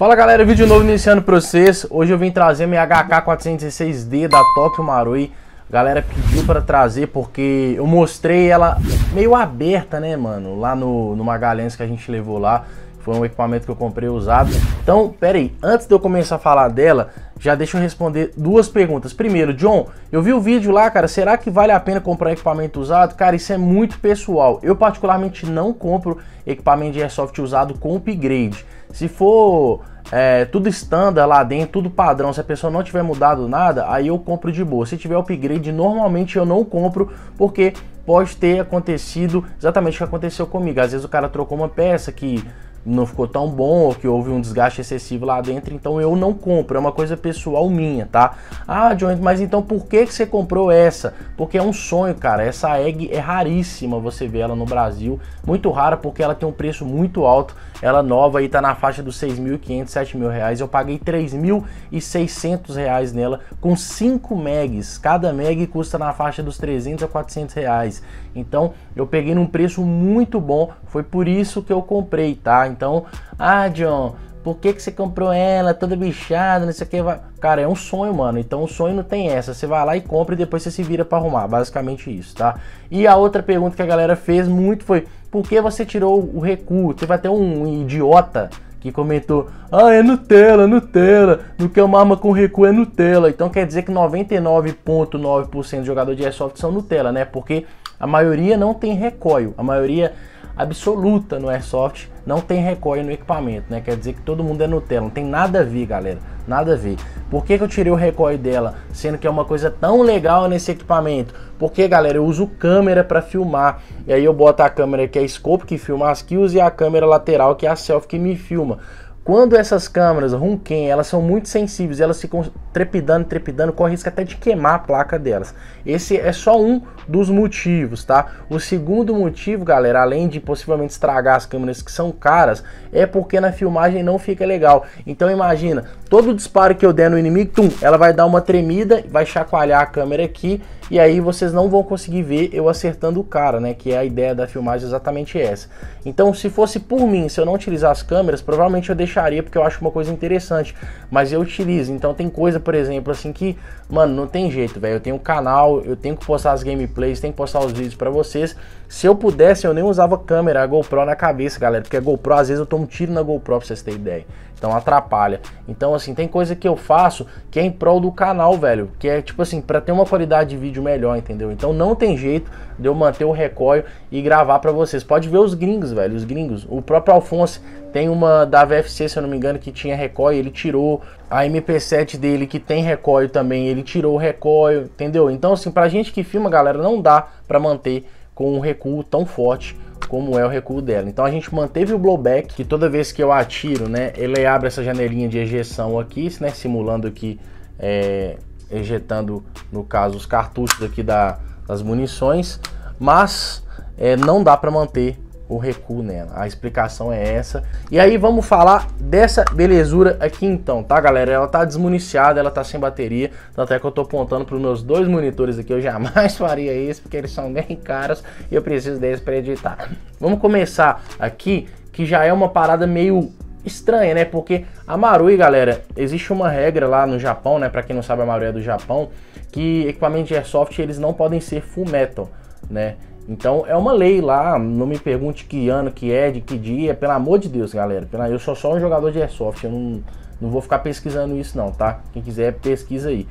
Fala galera, vídeo novo iniciando pra vocês. Hoje eu vim trazer minha HK416D da Tokyo Marui. A galera pediu pra trazer porque eu mostrei ela meio aberta, né, mano? Lá no, no Magalhães que a gente levou lá. Foi um equipamento que eu comprei usado. Então, pera aí, antes de eu começar a falar dela, já deixa eu responder duas perguntas. Primeiro, John, eu vi o vídeo lá, cara, será que vale a pena comprar equipamento usado? Cara, isso é muito pessoal. Eu particularmente não compro equipamento de airsoft usado com upgrade. Se for é, tudo estándar lá dentro, tudo padrão, se a pessoa não tiver mudado nada, aí eu compro de boa. Se tiver upgrade, normalmente eu não compro, porque pode ter acontecido exatamente o que aconteceu comigo. Às vezes o cara trocou uma peça que não ficou tão bom ou que houve um desgaste excessivo lá dentro, então eu não compro, é uma coisa pessoal minha, tá? Ah, John, mas então por que, que você comprou essa? Porque é um sonho, cara. Essa egg é raríssima você vê ela no Brasil, muito rara porque ela tem um preço muito alto ela nova aí tá na faixa dos 6.500, 7.000 reais. Eu paguei 3.600 reais nela com 5 megs. Cada meg custa na faixa dos 300 a 400 reais. Então eu peguei num preço muito bom. Foi por isso que eu comprei, tá? Então, ah, John, por que, que você comprou ela, toda bichada, não sei o que. Cara, é um sonho, mano. Então o sonho não tem essa. Você vai lá e compra e depois você se vira para arrumar. Basicamente isso, tá? E a outra pergunta que a galera fez muito foi: porque você tirou o recuo. Teve até um idiota que comentou: Ah, é Nutella, Nutella, no que uma mama com recuo é Nutella. Então quer dizer que 99,9% de jogador de airsoft são Nutella, né? Porque a maioria não tem recoil, a maioria absoluta no airsoft, não tem recoil no equipamento, né? Quer dizer que todo mundo é Nutella, não tem nada a ver, galera, nada a ver. Por que, que eu tirei o recoil dela, sendo que é uma coisa tão legal nesse equipamento? Porque, galera, eu uso câmera para filmar, e aí eu boto a câmera que é scope, que filma as kills, e a câmera lateral, que é a selfie, que me filma. Quando essas câmeras Runken, elas são muito sensíveis, elas se trepidando, trepidando, corre risco até de queimar a placa delas. Esse é só um dos motivos, tá? O segundo motivo, galera, além de possivelmente estragar as câmeras que são caras, é porque na filmagem não fica legal. Então imagina, todo disparo que eu der no inimigo, tum, ela vai dar uma tremida, vai chacoalhar a câmera aqui, e aí vocês não vão conseguir ver eu acertando o cara, né? Que é a ideia da filmagem exatamente essa. Então, se fosse por mim, se eu não utilizar as câmeras, provavelmente eu deixaria, porque eu acho uma coisa interessante. Mas eu utilizo, então tem coisa por exemplo, assim que, mano, não tem jeito, velho. Eu tenho um canal, eu tenho que postar as gameplays, tenho que postar os vídeos para vocês. Se eu pudesse, eu nem usava câmera, a GoPro na cabeça, galera. Porque a GoPro, às vezes, eu tomo um tiro na GoPro, pra vocês terem ideia. Então atrapalha. Então, assim, tem coisa que eu faço que é em prol do canal, velho. Que é tipo assim, para ter uma qualidade de vídeo melhor, entendeu? Então não tem jeito de eu manter o recolho e gravar para vocês. Pode ver os gringos, velho, os gringos. O próprio Alphonse tem uma da VFC, se eu não me engano, que tinha recoil, ele tirou. A MP7 dele, que tem recoil também, ele tirou o recoil, entendeu? Então, assim, pra gente que filma, galera, não dá pra manter com um recuo tão forte como é o recuo dela. Então a gente manteve o blowback, que toda vez que eu atiro, né, ele abre essa janelinha de ejeção aqui, né, simulando aqui, é, ejetando, no caso, os cartuchos aqui da, das munições, mas é, não dá para manter o recuo nela. A explicação é essa. E aí vamos falar dessa belezura aqui então, tá galera? Ela tá desmuniciada, ela tá sem bateria, tanto é que eu tô apontando pros meus dois monitores aqui, eu jamais faria isso, porque eles são bem caros e eu preciso deles para editar. Vamos começar aqui, que já é uma parada meio estranha, né? Porque a Marui, galera, existe uma regra lá no Japão, né? Para quem não sabe, a Marui é do Japão, que equipamentos de airsoft eles não podem ser full metal, né? Então é uma lei lá, não me pergunte que ano que é, de que dia, é, pelo amor de Deus, galera. Eu sou só um jogador de airsoft, eu não, não vou ficar pesquisando isso não, tá? Quem quiser pesquisa aí.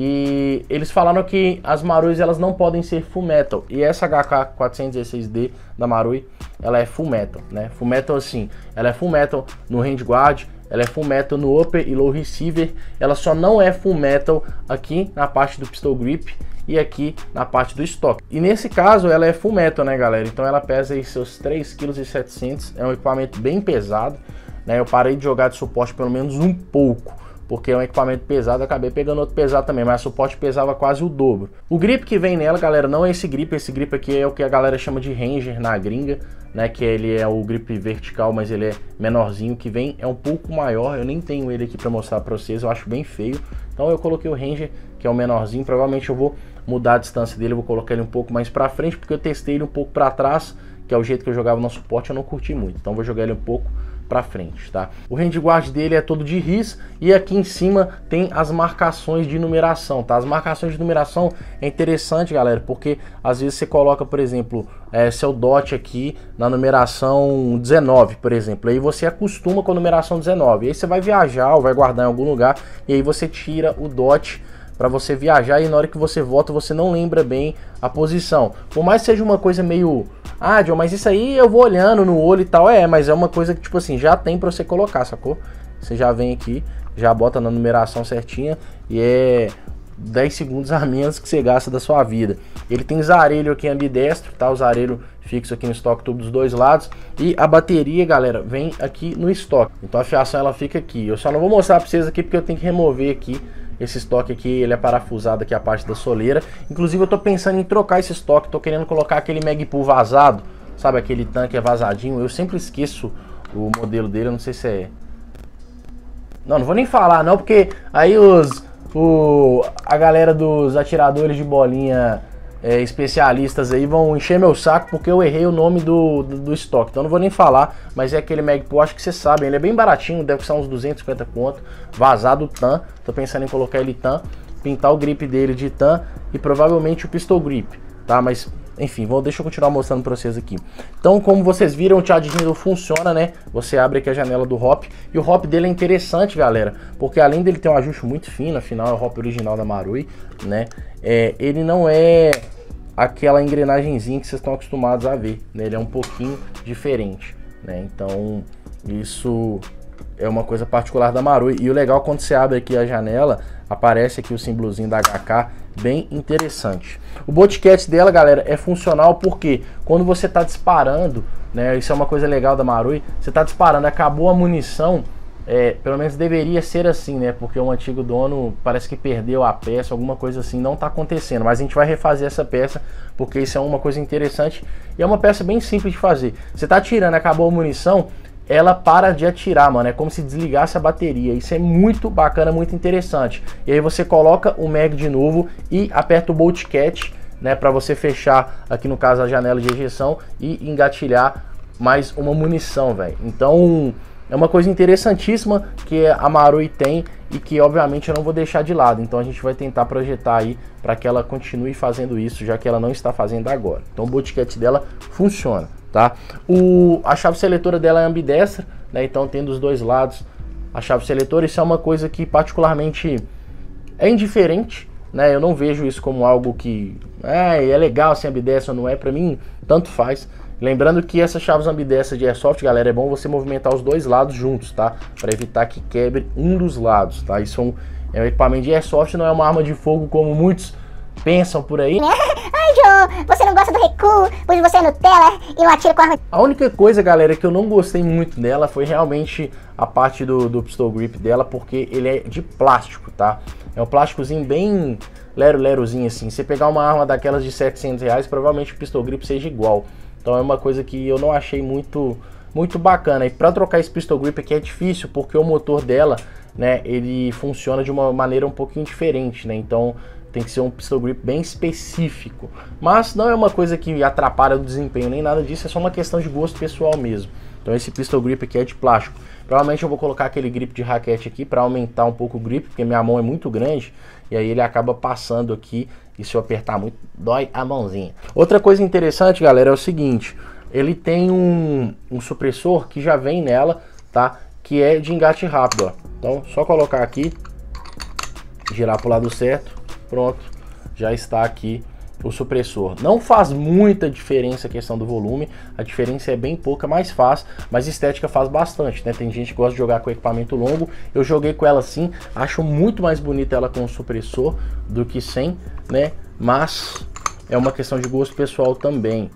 E eles falaram que as Maruis elas não podem ser full metal. E essa HK 416D da Marui, ela é full metal, né? Full metal assim, ela é full metal no handguard, ela é full metal no upper e low receiver. Ela só não é full metal aqui na parte do pistol grip e aqui na parte do estoque. E nesse caso ela é full metal, né galera? Então ela pesa aí seus 3,7 kg, é um equipamento bem pesado, né? Eu parei de jogar de suporte pelo menos um pouco, porque é um equipamento pesado, acabei pegando outro pesado também, mas a suporte pesava quase o dobro. O grip que vem nela, galera, não é esse grip, esse grip aqui é o que a galera chama de Ranger na gringa, né, que ele é o grip vertical, mas ele é menorzinho, que vem é um pouco maior, eu nem tenho ele aqui para mostrar para vocês, eu acho bem feio. Então eu coloquei o Ranger, que é o menorzinho, provavelmente eu vou mudar a distância dele, eu vou colocar ele um pouco mais para frente, porque eu testei ele um pouco para trás, que é o jeito que eu jogava no suporte, eu não curti muito. Então vou jogar ele um pouco para frente, tá? O handguard dele é todo de RIS e aqui em cima tem as marcações de numeração, tá? As marcações de numeração é interessante, galera, porque às vezes você coloca, por exemplo, é, seu DOT aqui na numeração 19, por exemplo. Aí você acostuma com a numeração 19. Aí você vai viajar ou vai guardar em algum lugar e aí você tira o DOT para você viajar e na hora que você volta você não lembra bem a posição. Por mais que seja uma coisa meio, ah, John, mas isso aí eu vou olhando no olho e tal, é, mas é uma coisa que tipo assim, já tem para você colocar, sacou? Você já vem aqui, já bota na numeração certinha e é 10 segundos a menos que você gasta da sua vida. Ele tem zarelho aqui ambidestro, tá? O zarelho fixo aqui no estoque tubo dos dois lados. E a bateria, galera, vem aqui no estoque. Então a fiação ela fica aqui. Eu só não vou mostrar pra vocês aqui porque eu tenho que remover aqui esse estoque aqui, ele é parafusado aqui a parte da soleira. Inclusive eu tô pensando em trocar esse estoque, tô querendo colocar aquele Magpul vazado. Sabe aquele tanque é vazadinho? Eu sempre esqueço o modelo dele, eu não sei se é... Não, não vou nem falar não, porque aí os... O, a galera dos atiradores de bolinha é, especialistas aí vão encher meu saco porque eu errei o nome do, do, do estoque. Então não vou nem falar, mas é aquele Magpul, acho que vocês sabem, ele é bem baratinho, deve ser uns 250 conto, vazado tan, tô pensando em colocar ele tan, pintar o grip dele de tan e provavelmente o pistol grip, tá? Mas enfim, vou, deixa eu continuar mostrando para vocês aqui. Então, como vocês viram, o charge funciona, né? Você abre aqui a janela do hop. E o hop dele é interessante, galera. Porque além dele ter um ajuste muito fino, afinal é o hop original da Marui, né? É, ele não é aquela engrenagemzinha que vocês estão acostumados a ver, né? Ele é um pouquinho diferente, né? Então, isso é uma coisa particular da Marui. E o legal quando você abre aqui a janela, aparece aqui o símbolozinho da HK, bem interessante. O botcat dela, galera, é funcional porque quando você está disparando, né, isso é uma coisa legal da Marui, você está disparando, acabou a munição, é, pelo menos deveria ser assim, né? Porque o antigo dono parece que perdeu a peça, alguma coisa assim, não está acontecendo. Mas a gente vai refazer essa peça, porque isso é uma coisa interessante e é uma peça bem simples de fazer. Você está tirando, acabou a munição, ela para de atirar, mano. É como se desligasse a bateria. Isso é muito bacana, muito interessante. E aí você coloca o mag de novo e aperta o bolt cat, né, para você fechar aqui no caso a janela de ejeção e engatilhar mais uma munição, velho. Então, é uma coisa interessantíssima que a Marui tem e que obviamente eu não vou deixar de lado. Então a gente vai tentar projetar aí para que ela continue fazendo isso, já que ela não está fazendo agora. Então o bootcat dela funciona tá? O, a chave seletora dela é ambidestra, né? Então tendo os dois lados a chave seletora, isso é uma coisa que particularmente é indiferente, né? Eu não vejo isso como algo que é, é legal ser ambidestra ou não é, para mim tanto faz. Lembrando que essas chaves ambidestra de airsoft, galera, é bom você movimentar os dois lados juntos, tá? Para evitar que quebre um dos lados, tá? Isso é um, é um equipamento de airsoft, não é uma arma de fogo como muitos pensam por aí. você não gosta do recuo, pois você é Nutella e não atira com a... A única coisa, galera, que eu não gostei muito dela foi realmente a parte do, do pistol grip dela, porque ele é de plástico, tá? É um plásticozinho bem lero-lerozinho assim. Você pegar uma arma daquelas de 700 reais, provavelmente o pistol grip seja igual. Então é uma coisa que eu não achei muito muito bacana. E para trocar esse pistol grip aqui é difícil, porque o motor dela, né, ele funciona de uma maneira um pouquinho diferente, né? Então tem que ser um pistol grip bem específico. Mas não é uma coisa que atrapalha o desempenho nem nada disso, é só uma questão de gosto pessoal mesmo. Então esse pistol grip aqui é de plástico. Provavelmente eu vou colocar aquele grip de raquete aqui para aumentar um pouco o grip, porque minha mão é muito grande e aí ele acaba passando aqui e se eu apertar muito dói a mãozinha. Outra coisa interessante, galera, é o seguinte, ele tem um, um supressor que já vem nela, tá? Que é de engate rápido, ó. Então só colocar aqui, girar para o lado certo Pronto, já está aqui o supressor. Não faz muita diferença a questão do volume, a diferença é bem pouca, mas faz, mas estética faz bastante, né? Tem gente que gosta de jogar com equipamento longo, eu joguei com ela assim, acho muito mais bonita ela com o supressor do que sem, né? Mas é uma questão de gosto pessoal também.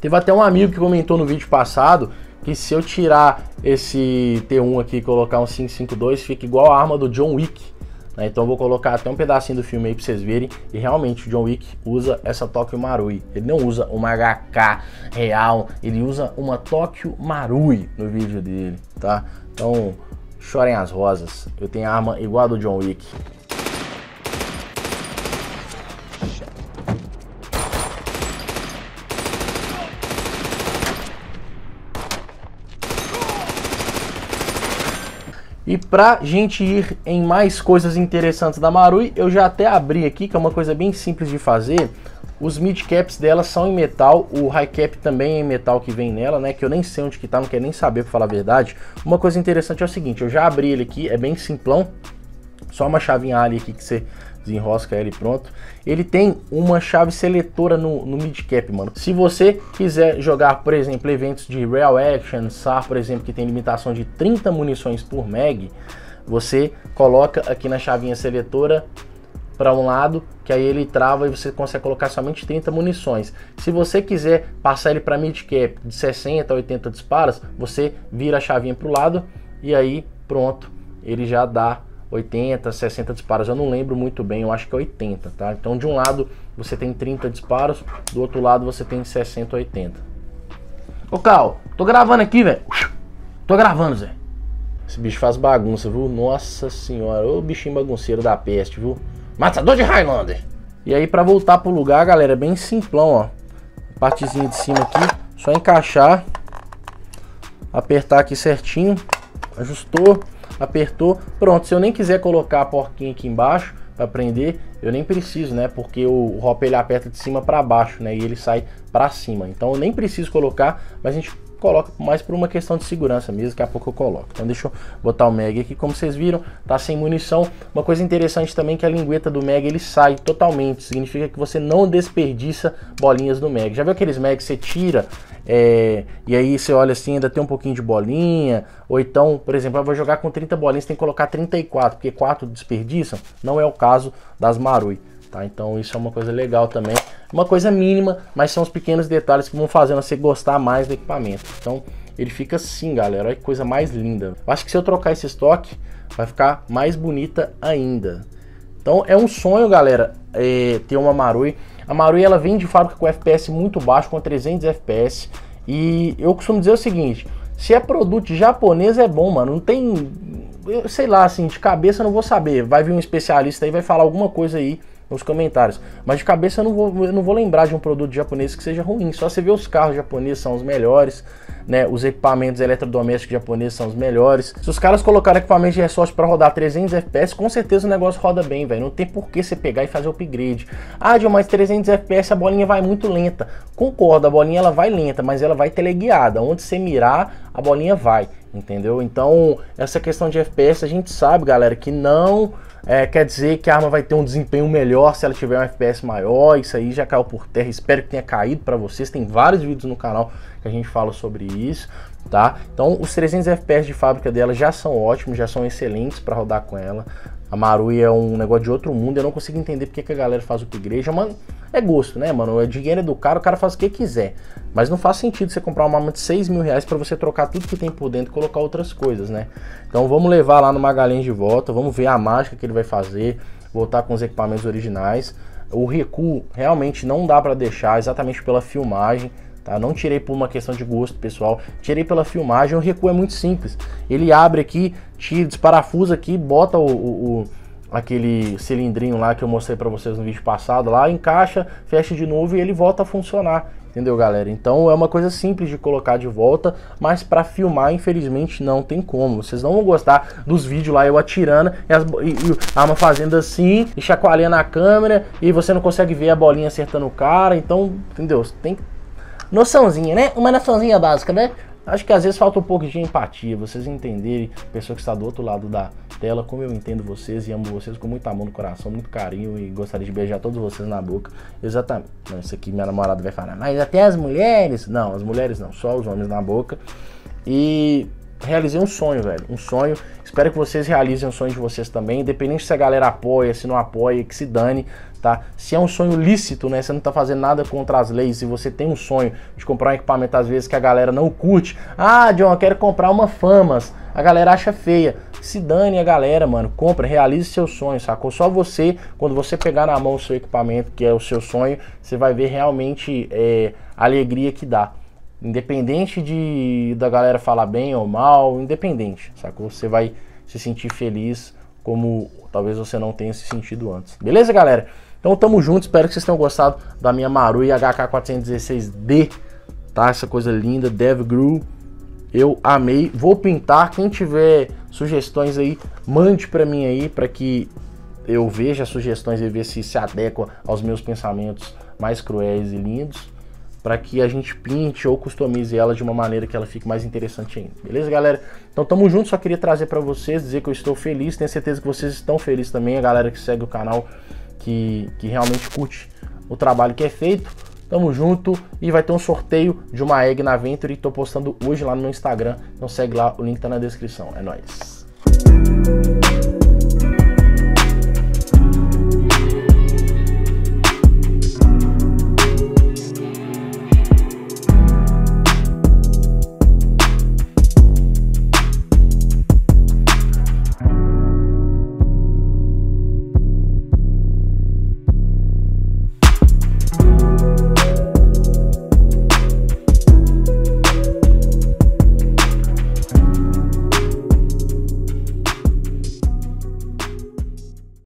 Teve até um amigo que comentou no vídeo passado que se eu tirar esse T1 aqui e colocar um 552, fica igual a arma do John Wick. Né? Então eu vou colocar até um pedacinho do filme aí pra vocês verem. E realmente o John Wick usa essa Tokyo Marui. Ele não usa uma HK real, ele usa uma Tokyo Marui no vídeo dele, tá? Então chorem as rosas. Eu tenho arma igual a do John Wick. E pra gente ir em mais coisas interessantes da Marui, eu já até abri aqui, que é uma coisa bem simples de fazer. Os mid caps dela são em metal, o high cap também é em metal que vem nela, né? Que eu nem sei onde que tá, não quero nem saber pra falar a verdade. Uma coisa interessante é o seguinte, eu já abri ele aqui, é bem simplão. Só uma chavinha ali aqui que você desenrosca ele e pronto. Ele tem uma chave seletora no, no midcap, mano. Se você quiser jogar, por exemplo, eventos de Real Action, SAR, por exemplo, que tem limitação de 30 munições por mag, você coloca aqui na chavinha seletora para um lado, que aí ele trava e você consegue colocar somente 30 munições. Se você quiser passar ele para midcap de 60 a 80 disparos, você vira a chavinha para o lado e aí pronto, ele já dá 80, 60 disparos, eu não lembro muito bem, eu acho que é 80, tá? Então de um lado você tem 30 disparos, do outro lado você tem 60, 80. Ô Cal, tô gravando aqui, velho. Tô gravando, Zé. Esse bicho faz bagunça, viu? Nossa senhora, ô bichinho bagunceiro da peste, viu? Matador de Highlander! E aí pra voltar pro lugar, galera, é bem simplão, ó. Partezinha de cima aqui, só encaixar. Apertar aqui certinho. Ajustou apertou, pronto. Se eu nem quiser colocar a porquinha aqui embaixo para prender, eu nem preciso, né? Porque o hopper ele aperta de cima para baixo, né? E ele sai para cima. Então eu nem preciso colocar, mas a gente coloca mais por uma questão de segurança mesmo, daqui a pouco eu coloco. Então deixa eu botar o Meg aqui, como vocês viram, tá sem munição. Uma coisa interessante também é que a lingueta do Meg ele sai totalmente, significa que você não desperdiça bolinhas do Meg. Já viu aqueles Meg que você tira é, e aí você olha assim, ainda tem um pouquinho de bolinha. Ou então, por exemplo, eu vou jogar com 30 bolinhas, tem que colocar 34, porque 4 desperdiçam. Não é o caso das Marui. Tá? Então isso é uma coisa legal também. Uma coisa mínima, mas são os pequenos detalhes que vão fazendo você gostar mais do equipamento. Então ele fica assim, galera. Olha que coisa mais linda. Eu acho que se eu trocar esse estoque, vai ficar mais bonita ainda. Então é um sonho, galera, é, ter uma Marui. A Marui ela vem de fábrica com FPS muito baixo, com 300 FPS. E eu costumo dizer o seguinte, se é produto japonês é bom, mano, não tem eu sei lá, assim, de cabeça eu não vou saber. Vai vir um especialista aí, vai falar alguma coisa aí nos comentários. Mas de cabeça eu não vou, eu não vou lembrar de um produto japonês que seja ruim. Só você vê os carros japoneses são os melhores, né? Os equipamentos eletrodomésticos japoneses são os melhores. Se os caras colocarem equipamento de ressorte para rodar 300 FPS, com certeza o negócio roda bem, velho. Não tem por que você pegar e fazer upgrade. Ah, Dilma, mas 300 FPS a bolinha vai muito lenta. Concordo, a bolinha ela vai lenta, mas ela vai teleguiada. Onde você mirar, a bolinha vai, entendeu? Então, essa questão de FPS a gente sabe, galera, que não é, quer dizer que a arma vai ter um desempenho melhor se ela tiver um FPS maior. Isso aí já caiu por terra, espero que tenha caído para vocês. Tem vários vídeos no canal que a gente fala sobre isso, tá? Então, os 300 FPS de fábrica dela já são ótimos, já são excelentes para rodar com ela. A Marui é um negócio de outro mundo, eu não consigo entender porque que a galera faz o upgrade. É mano é gosto, né, mano? O é dinheiro é do cara, o cara faz o que quiser. Mas não faz sentido você comprar uma arma de 6 mil reais pra você trocar tudo que tem por dentro e colocar outras coisas, né? Então vamos levar lá no Magalhães de volta, vamos ver a mágica que ele vai fazer, voltar com os equipamentos originais. O recuo realmente não dá para deixar, exatamente pela filmagem tá? Não tirei por uma questão de gosto pessoal, tirei pela filmagem. O recuo é muito simples. Ele abre aqui, tira, desparafusa aqui, bota o, o, o aquele cilindrinho lá que eu mostrei para vocês no vídeo passado, lá encaixa, fecha de novo e ele volta a funcionar. Entendeu, galera? Então é uma coisa simples de colocar de volta, mas para filmar, infelizmente, não tem como. Vocês não vão gostar dos vídeos lá, eu atirando e, as, e, e a arma fazendo assim, e chacoalhando a câmera, e você não consegue ver a bolinha acertando o cara. Então, entendeu? Tem noçãozinha, né? Uma noçãozinha básica, né? Acho que às vezes falta um pouco de empatia, vocês entenderem a pessoa que está do outro lado da tela, como eu entendo vocês e amo vocês com muito amor no coração, muito carinho e gostaria de beijar todos vocês na boca. Exatamente. Não, isso aqui minha namorada vai falar, mas até as mulheres. Não, as mulheres não, só os homens na boca. E realizei um sonho, velho. Um sonho. Espero que vocês realizem o sonho de vocês também. Independente se a galera apoia, se não apoia, que se dane tá? Se é um sonho lícito, né? Você não tá fazendo nada contra as leis, se você tem um sonho de comprar um equipamento às vezes que a galera não curte, ah, John, eu quero comprar uma Famas, a galera acha feia. Se dane a galera, mano. Compra, realize seu sonho, sacou? Só você, quando você pegar na mão o seu equipamento, que é o seu sonho, você vai ver realmente é, a alegria que dá. Independente de da galera falar bem ou mal, independente, sacou? Você vai se sentir feliz como talvez você não tenha se sentido antes. Beleza, galera? Então tamo junto, espero que vocês tenham gostado da minha Marui HK416D, tá? Essa coisa linda, DevGrew. Eu amei, vou pintar. Quem tiver sugestões aí, mande para mim aí para que eu veja as sugestões e ver se se adequa aos meus pensamentos mais cruéis e lindos, para que a gente pinte ou customize ela de uma maneira que ela fique mais interessante ainda. Beleza, galera? Então tamo junto, só queria trazer para vocês, dizer que eu estou feliz, tenho certeza que vocês estão felizes também, a galera que segue o canal que, que realmente curte o trabalho que é feito. Tamo junto e vai ter um sorteio de uma egg na Venture. Tô postando hoje lá no meu Instagram. Então segue lá, o link tá na descrição. É nóis.